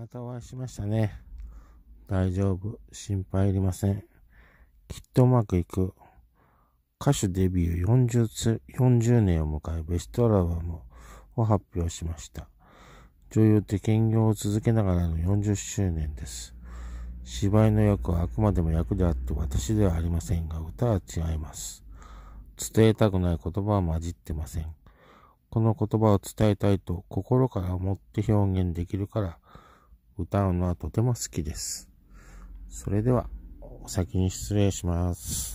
またお会いしましたね。大丈夫。心配いりません。きっとうまくいく。歌手デビュー 40, つ40年を迎えベストアルバムを発表しました。女優って兼業を続けながらの40周年です。芝居の役はあくまでも役であって私ではありませんが歌は違います。伝えたくない言葉は混じってません。この言葉を伝えたいと心から思って表現できるから歌うのはとても好きです。それでは、お先に失礼します。